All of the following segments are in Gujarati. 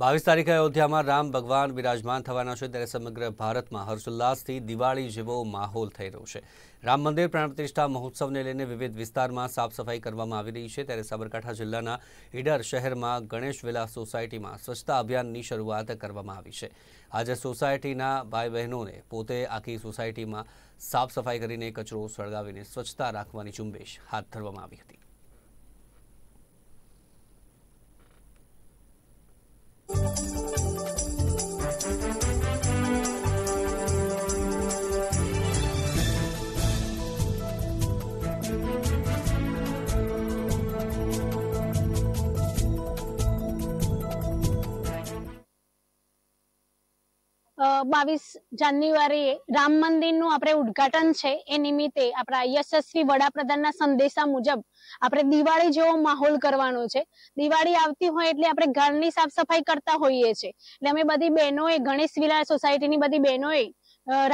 બાવીસ તારીખે અયોધ્યામાં રામ ભગવાન બિરાજમાન થવાના છે ત્યારે સમગ્ર ભારતમાં હર્ષોલ્લાસથી દિવાળી જેવો માહોલ થઈ રહ્યો છે રામ મંદિર પ્રાણ પ્રતિષ્ઠા મહોત્સવને લઈને વિવિધ વિસ્તારમાં સાફ સફાઈ કરવામાં આવી રહી છે ત્યારે સાબરકાંઠા જિલ્લાના ઈડર શહેરમાં ગણેશ વિલા સોસાયટીમાં સ્વચ્છતા અભિયાનની શરૂઆત કરવામાં આવી છે આજે સોસાયટીના ભાઈ બહેનોને પોતે આખી સોસાયટીમાં સાફ સફાઈ કરીને કચરો સળગાવીને સ્વચ્છતા રાખવાની ઝુંબેશ હાથ ધરવામાં આવી હતી બાવીસ જાન્યુઆરીએ રામ મંદિરનું આપણે ઉદ્ઘાટન છે એ નિમિત્તે આપણા યશસ્વી વડાપ્રધાનના સંદેશા મુજબ આપણે દિવાળી જેવો માહોલ કરવાનો છે દિવાળી આવતી હોય એટલે આપણે ઘરની સાફ સફાઈ કરતા હોઈએ છીએ એટલે અમે બધી બહેનોએ ગણેશ વિલા સોસાયટીની બધી બહેનોએ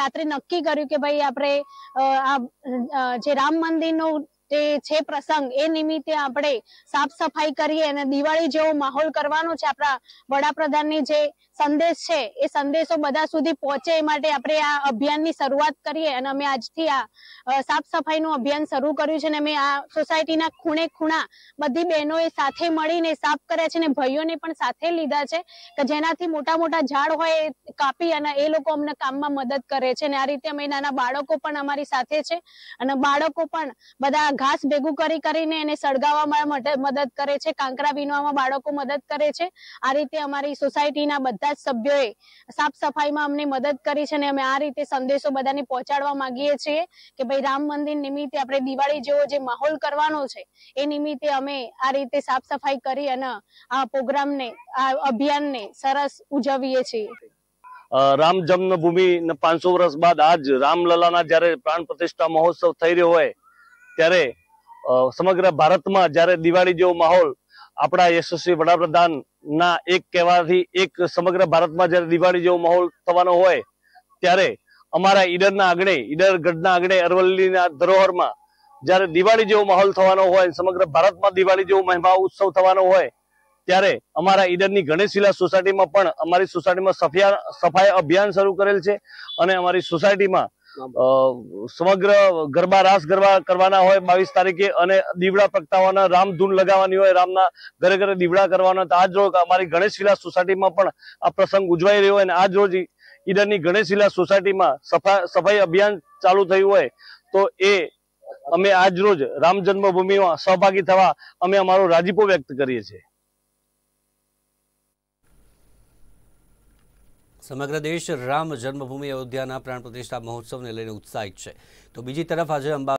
રાત્રે નક્કી કર્યું કે ભાઈ આપણે જે રામ મંદિરનું જે છે પ્રસંગ એ નિમિત્તે આપણે સાફ સફાઈ કરીએ અને દિવાળી જેવો માહોલ કરવાનો છે આપણા વડાપ્રધાનની જે સંદેશ છે એ સંદેશો બધા સુધી પહોંચે એ માટે આપણે આ અભિયાનની શરૂઆત કરીએ અને અમે આજથી આ સાફ સફાઈનું અભિયાન શરૂ કર્યું છે અને અમે આ સોસાયટીના ખૂણે ખૂણા બધી બહેનોએ સાથે મળીને સાફ કર્યા છે અને ભાઈઓને પણ સાથે લીધા છે કે જેનાથી મોટા મોટા ઝાડ હોય કાપી અને એ લોકો અમને કામમાં મદદ કરે છે અને આ રીતે અમે નાના બાળકો પણ અમારી સાથે છે અને બાળકો પણ બધા ઘાસ ભેગું કરી કરીને એને સળગાવવામાં મદદ કરે છે કાંકરા વીણવામાં બાળકો મદદ કરે છે આ રીતે અમારી સોસાયટીના બધા જ સભ્યોએ સાફ સફાઈમાં અમને મદદ કરી છે અને અમે આ રીતે સંદેશો બધાને પહોંચાડવા માંગીએ છીએ કે ભાઈ રામ મંદિર નિમિત્તે આપણે દિવાળી જેવો જે માહોલ કરવાનો છે એ નિમિત્તે અમે આ રીતે સાફ સફાઈ કરી અને આ પ્રોગ્રામને આ અભિયાનને સરસ ઉજવીએ છીએ રામ જન્મભૂમિ પાંચસો વર્ષ બાદ આજ રામલલાના જ્યારે પ્રાણ પ્રતિષ્ઠા મહોત્સવ થઈ રહ્યો હોય ત્યારે સમગ્ર ભારતમાં જ્યારે દિવાળી જેવો માહોલ આપણા યશસ્વી વડાપ્રધાનના એક કહેવાથી એક સમગ્ર ભારતમાં જ્યારે દિવાળી જેવો માહોલ થવાનો હોય ત્યારે અમારા ઈડરના આંગણે ઈડર ગઢના આંગણે અરવલ્લીના ધરોહરમાં જ્યારે દિવાળી જેવો માહોલ થવાનો હોય સમગ્ર ભારતમાં દિવાળી જેવો મહેમા ઉત્સવ થવાનો હોય ત્યારે અમારા ઈડરની ગણેશશીલા સોસાયટીમાં પણ અમારી સોસાયટીમાં સફિયા સફાઈ અભિયાન શરૂ કરેલ છે અને અમારી સોસાયટીમાં સમગ્ર ગરબા રાસ ગરબા કરવાના હોય બાવીસ તારીખે અને દીવડા પ્રગટાવવાના રામધૂન લગાવવાની હોય રામના ઘરે ઘરે દીવડા કરવાના તો આજ રોજ અમારી ગણેશશીલા સોસાયટીમાં પણ આ પ્રસંગ ઉજવાઈ રહ્યો અને આજ રોજ ઈડરની ગણેશશીલા સોસાયટીમાં સફા સફાઈ અભિયાન ચાલુ થયું હોય તો એ અમે આજ રોજ રામ જન્મભૂમિમાં સહભાગી થવા અમે અમારો રાજીપો વ્યક્ત કરીએ છીએ સમગ્ર દેશ રામ જન્મભૂમિ અયોધ્યાના પ્રાણ પ્રતિષ્ઠા મહોત્સવને લઈને ઉત્સાહિત છે તો બીજી તરફ આજે અંબા